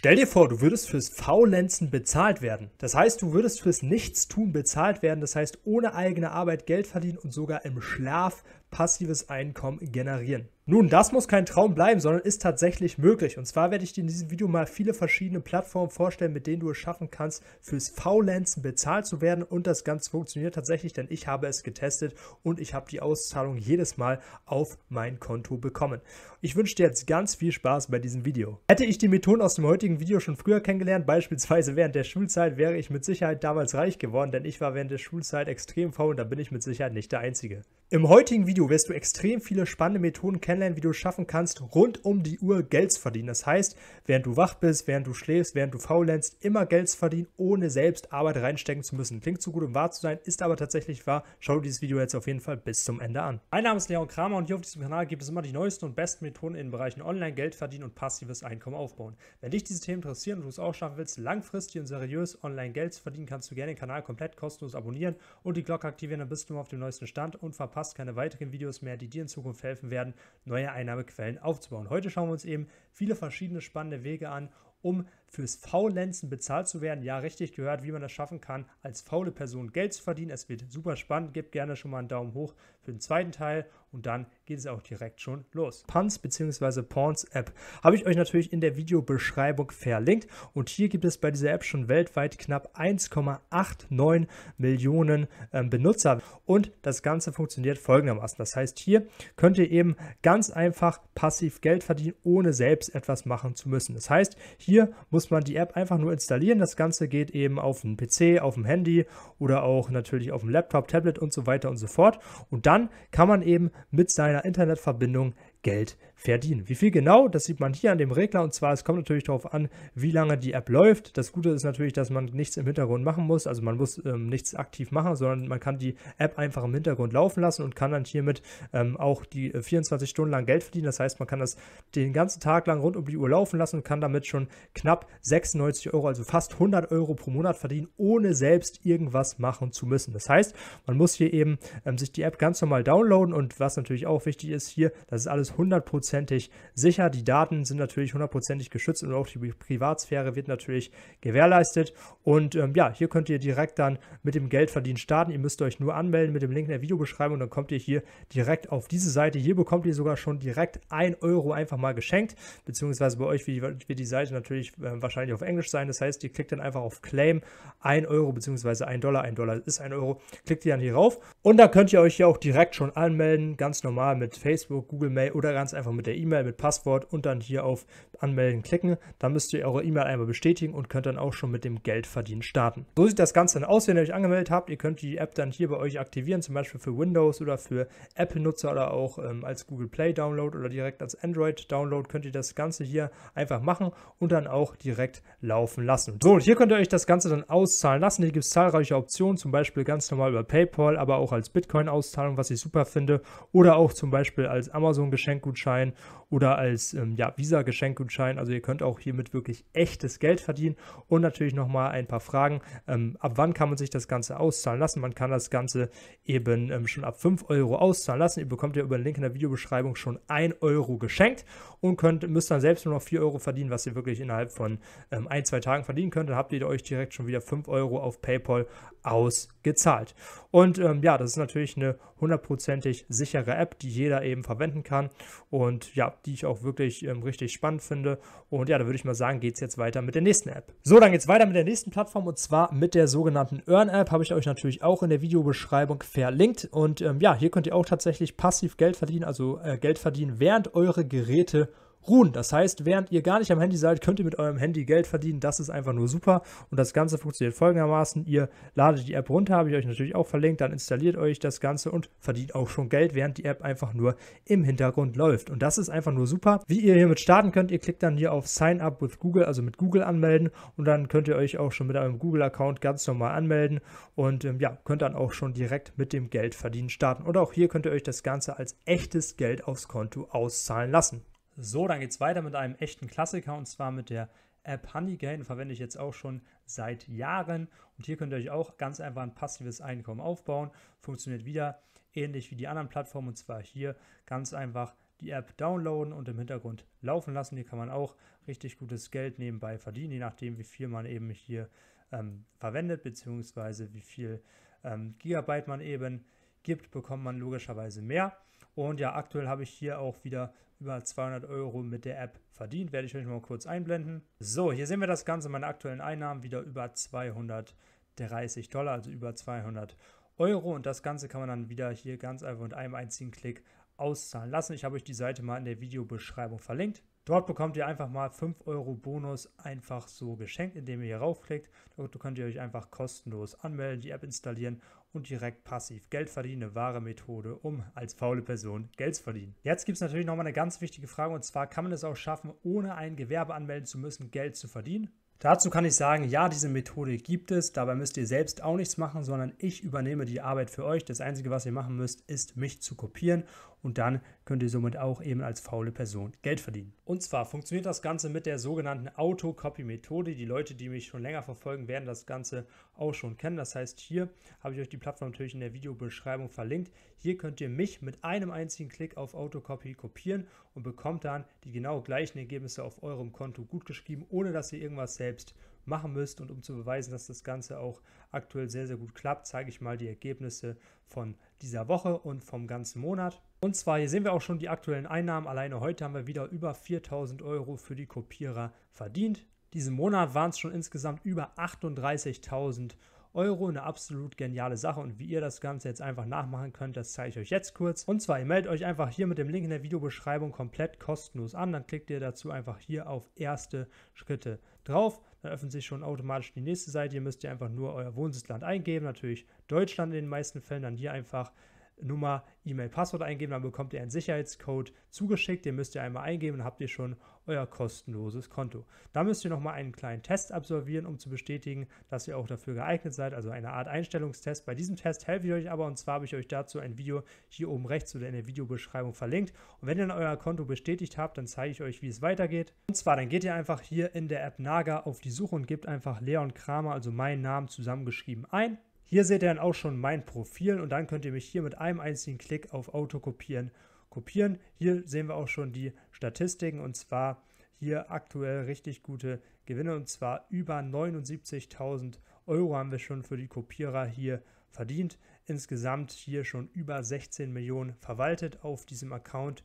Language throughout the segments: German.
Stell dir vor, du würdest fürs Faulenzen bezahlt werden. Das heißt, du würdest fürs Nichtstun bezahlt werden, das heißt ohne eigene Arbeit Geld verdienen und sogar im Schlaf passives Einkommen generieren. Nun, das muss kein Traum bleiben, sondern ist tatsächlich möglich. Und zwar werde ich dir in diesem Video mal viele verschiedene Plattformen vorstellen, mit denen du es schaffen kannst, fürs Faulenzen bezahlt zu werden. Und das Ganze funktioniert tatsächlich, denn ich habe es getestet und ich habe die Auszahlung jedes Mal auf mein Konto bekommen. Ich wünsche dir jetzt ganz viel Spaß bei diesem Video. Hätte ich die Methoden aus dem heutigen Video schon früher kennengelernt, beispielsweise während der Schulzeit, wäre ich mit Sicherheit damals reich geworden, denn ich war während der Schulzeit extrem faul und da bin ich mit Sicherheit nicht der Einzige. Im heutigen Video Video wirst du extrem viele spannende Methoden kennenlernen, wie du es schaffen kannst, rund um die Uhr Geld zu verdienen. Das heißt, während du wach bist, während du schläfst, während du faulenzt, immer Geld zu verdienen, ohne selbst Arbeit reinstecken zu müssen. Klingt zu gut, um wahr zu sein, ist aber tatsächlich wahr. Schau dir dieses Video jetzt auf jeden Fall bis zum Ende an. Mein Name ist Leon Kramer und hier auf diesem Kanal gibt es immer die neuesten und besten Methoden in den Bereichen Online, Geld verdienen und passives Einkommen aufbauen. Wenn dich diese Themen interessieren und du es auch schaffen willst, langfristig und seriös online Geld zu verdienen, kannst du gerne den Kanal komplett kostenlos abonnieren und die Glocke aktivieren, dann bist du immer auf dem neuesten Stand und verpasst keine weiteren keine Videos mehr, die dir in Zukunft helfen werden, neue Einnahmequellen aufzubauen. Heute schauen wir uns eben viele verschiedene spannende Wege an, um fürs Faulenzen bezahlt zu werden. Ja, richtig gehört, wie man das schaffen kann, als faule Person Geld zu verdienen. Es wird super spannend. Gebt gerne schon mal einen Daumen hoch für den zweiten Teil und dann geht es auch direkt schon los. Pans bzw. Pawns App habe ich euch natürlich in der Videobeschreibung verlinkt und hier gibt es bei dieser App schon weltweit knapp 1,89 Millionen ähm, Benutzer und das Ganze funktioniert folgendermaßen. Das heißt, hier könnt ihr eben ganz einfach passiv Geld verdienen, ohne selbst etwas machen zu müssen. Das heißt, hier muss muss man die App einfach nur installieren. Das Ganze geht eben auf dem PC, auf dem Handy oder auch natürlich auf dem Laptop, Tablet und so weiter und so fort. Und dann kann man eben mit seiner Internetverbindung Geld verdienen. Wie viel genau, das sieht man hier an dem Regler und zwar, es kommt natürlich darauf an, wie lange die App läuft. Das Gute ist natürlich, dass man nichts im Hintergrund machen muss, also man muss ähm, nichts aktiv machen, sondern man kann die App einfach im Hintergrund laufen lassen und kann dann hiermit ähm, auch die 24 äh, Stunden lang Geld verdienen. Das heißt, man kann das den ganzen Tag lang rund um die Uhr laufen lassen und kann damit schon knapp 96 Euro, also fast 100 Euro pro Monat verdienen, ohne selbst irgendwas machen zu müssen. Das heißt, man muss hier eben ähm, sich die App ganz normal downloaden und was natürlich auch wichtig ist hier, das ist alles ist hundertprozentig sicher. Die Daten sind natürlich hundertprozentig geschützt und auch die Privatsphäre wird natürlich gewährleistet. Und ähm, ja, hier könnt ihr direkt dann mit dem Geldverdienen starten. Ihr müsst euch nur anmelden mit dem Link in der Videobeschreibung dann kommt ihr hier direkt auf diese Seite. Hier bekommt ihr sogar schon direkt 1 Euro einfach mal geschenkt, beziehungsweise bei euch wird die, die, Seite natürlich äh, wahrscheinlich auf Englisch sein. Das heißt, ihr klickt dann einfach auf Claim 1 Euro, beziehungsweise 1 Dollar, 1 Dollar ist 1 Euro, klickt ihr dann hier rauf und dann könnt ihr euch hier auch direkt schon anmelden, ganz normal mit Facebook, Google Mail oder ganz einfach mit der E-Mail, mit Passwort und dann hier auf Anmelden klicken, dann müsst ihr eure E-Mail einmal bestätigen und könnt dann auch schon mit dem Geldverdienen starten. So sieht das Ganze dann aus, wenn ihr euch angemeldet habt. Ihr könnt die App dann hier bei euch aktivieren, zum Beispiel für Windows oder für Apple-Nutzer oder auch ähm, als Google Play Download oder direkt als Android Download könnt ihr das Ganze hier einfach machen und dann auch direkt laufen lassen. So, und hier könnt ihr euch das Ganze dann auszahlen lassen. Hier gibt es zahlreiche Optionen, zum Beispiel ganz normal über PayPal, aber auch als Bitcoin-Auszahlung, was ich super finde, oder auch zum Beispiel als Amazon-Geschenkgutschein oder als ähm, ja, Visa-Geschenkgutschein. Also ihr könnt auch hiermit wirklich echtes Geld verdienen. Und natürlich nochmal ein paar Fragen. Ähm, ab wann kann man sich das Ganze auszahlen lassen? Man kann das Ganze eben ähm, schon ab 5 Euro auszahlen lassen. Ihr bekommt ja über den Link in der Videobeschreibung schon 1 Euro geschenkt und könnt, müsst dann selbst nur noch 4 Euro verdienen, was ihr wirklich innerhalb von ähm, ein, zwei Tagen verdienen könnt. Dann habt ihr euch direkt schon wieder 5 Euro auf PayPal ausgezahlt. Und ähm, ja, das ist natürlich eine hundertprozentig sichere App, die jeder eben verwenden kann und ja, die ich auch wirklich ähm, richtig spannend finde. Und ja, da würde ich mal sagen, geht es jetzt weiter mit der nächsten App. So, dann geht es weiter mit der nächsten Plattform und zwar mit der sogenannten Earn-App. Habe ich euch natürlich auch in der Videobeschreibung verlinkt. Und ähm, ja, hier könnt ihr auch tatsächlich passiv Geld verdienen, also äh, Geld verdienen, während eure Geräte ruhen. Das heißt, während ihr gar nicht am Handy seid, könnt ihr mit eurem Handy Geld verdienen. Das ist einfach nur super. Und das Ganze funktioniert folgendermaßen. Ihr ladet die App runter, habe ich euch natürlich auch verlinkt, dann installiert euch das Ganze und verdient auch schon Geld, während die App einfach nur im Hintergrund läuft. Und das ist einfach nur super. Wie ihr hiermit starten könnt, ihr klickt dann hier auf Sign Up with Google, also mit Google anmelden und dann könnt ihr euch auch schon mit eurem Google-Account ganz normal anmelden und ähm, ja, könnt dann auch schon direkt mit dem Geld verdienen starten. Und auch hier könnt ihr euch das Ganze als echtes Geld aufs Konto auszahlen lassen. So, dann geht es weiter mit einem echten Klassiker und zwar mit der App Honeygain verwende ich jetzt auch schon seit Jahren und hier könnt ihr euch auch ganz einfach ein passives Einkommen aufbauen. Funktioniert wieder ähnlich wie die anderen Plattformen und zwar hier ganz einfach die App downloaden und im Hintergrund laufen lassen. Hier kann man auch richtig gutes Geld nebenbei verdienen, je nachdem, wie viel man eben hier ähm, verwendet, beziehungsweise wie viel ähm, Gigabyte man eben verwendet gibt, bekommt man logischerweise mehr. Und ja, aktuell habe ich hier auch wieder über 200 Euro mit der App verdient. Werde ich euch mal kurz einblenden. So, hier sehen wir das Ganze. Meine aktuellen Einnahmen wieder über 230 Dollar, also über 200 Euro. Und das Ganze kann man dann wieder hier ganz einfach mit einem einzigen Klick auszahlen lassen. Ich habe euch die Seite mal in der Videobeschreibung verlinkt. Dort bekommt ihr einfach mal 5 Euro Bonus einfach so geschenkt, indem ihr hier raufklickt. Dort könnt ihr euch einfach kostenlos anmelden, die App installieren und direkt passiv. Geld verdienen, eine wahre Methode, um als faule Person Geld zu verdienen. Jetzt gibt es natürlich nochmal eine ganz wichtige Frage und zwar, kann man es auch schaffen, ohne ein Gewerbe anmelden zu müssen, Geld zu verdienen? Dazu kann ich sagen, ja, diese Methode gibt es, dabei müsst ihr selbst auch nichts machen, sondern ich übernehme die Arbeit für euch. Das Einzige, was ihr machen müsst, ist mich zu kopieren und dann könnt ihr somit auch eben als faule Person Geld verdienen. Und zwar funktioniert das Ganze mit der sogenannten Auto-Copy-Methode. Die Leute, die mich schon länger verfolgen, werden das Ganze auch schon kennen. Das heißt, hier habe ich euch die Plattform natürlich in der Videobeschreibung verlinkt. Hier könnt ihr mich mit einem einzigen Klick auf Auto-Copy kopieren und bekommt dann die genau gleichen Ergebnisse auf eurem Konto gut geschrieben, ohne dass ihr irgendwas selbst machen müsst. Und um zu beweisen, dass das Ganze auch aktuell sehr, sehr gut klappt, zeige ich mal die Ergebnisse von dieser Woche und vom ganzen Monat. Und zwar, hier sehen wir auch schon die aktuellen Einnahmen. Alleine heute haben wir wieder über 4000 Euro für die Kopierer verdient. Diesen Monat waren es schon insgesamt über 38.000 Euro. Eine absolut geniale Sache. Und wie ihr das Ganze jetzt einfach nachmachen könnt, das zeige ich euch jetzt kurz. Und zwar, ihr meldet euch einfach hier mit dem Link in der Videobeschreibung komplett kostenlos an. Dann klickt ihr dazu einfach hier auf erste Schritte drauf. Dann öffnet sich schon automatisch die nächste Seite. Hier müsst ihr einfach nur euer Wohnsitzland eingeben. Natürlich Deutschland in den meisten Fällen. Dann hier einfach Nummer, E-Mail, Passwort eingeben, dann bekommt ihr einen Sicherheitscode zugeschickt, den müsst ihr einmal eingeben, und habt ihr schon euer kostenloses Konto. Da müsst ihr nochmal einen kleinen Test absolvieren, um zu bestätigen, dass ihr auch dafür geeignet seid, also eine Art Einstellungstest. Bei diesem Test helfe ich euch aber und zwar habe ich euch dazu ein Video hier oben rechts oder in der Videobeschreibung verlinkt. Und wenn ihr dann euer Konto bestätigt habt, dann zeige ich euch, wie es weitergeht. Und zwar, dann geht ihr einfach hier in der App Naga auf die Suche und gebt einfach Leon Kramer, also meinen Namen zusammengeschrieben ein hier seht ihr dann auch schon mein Profil und dann könnt ihr mich hier mit einem einzigen Klick auf Auto kopieren. Kopieren. Hier sehen wir auch schon die Statistiken und zwar hier aktuell richtig gute Gewinne und zwar über 79.000 Euro haben wir schon für die Kopierer hier verdient. Insgesamt hier schon über 16 Millionen verwaltet auf diesem Account.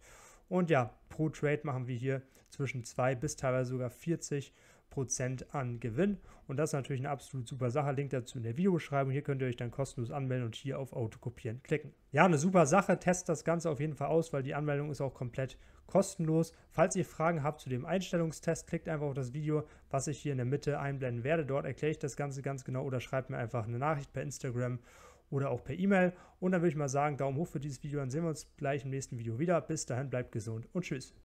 Und ja, pro Trade machen wir hier zwischen 2 bis teilweise sogar 40 Euro. Prozent an Gewinn. Und das ist natürlich eine absolut super Sache. Link dazu in der Videobeschreibung. Hier könnt ihr euch dann kostenlos anmelden und hier auf Autokopieren klicken. Ja, eine super Sache. Test das Ganze auf jeden Fall aus, weil die Anmeldung ist auch komplett kostenlos. Falls ihr Fragen habt zu dem Einstellungstest, klickt einfach auf das Video, was ich hier in der Mitte einblenden werde. Dort erkläre ich das Ganze ganz genau oder schreibt mir einfach eine Nachricht per Instagram oder auch per E-Mail. Und dann würde ich mal sagen, Daumen hoch für dieses Video. Dann sehen wir uns gleich im nächsten Video wieder. Bis dahin, bleibt gesund und tschüss.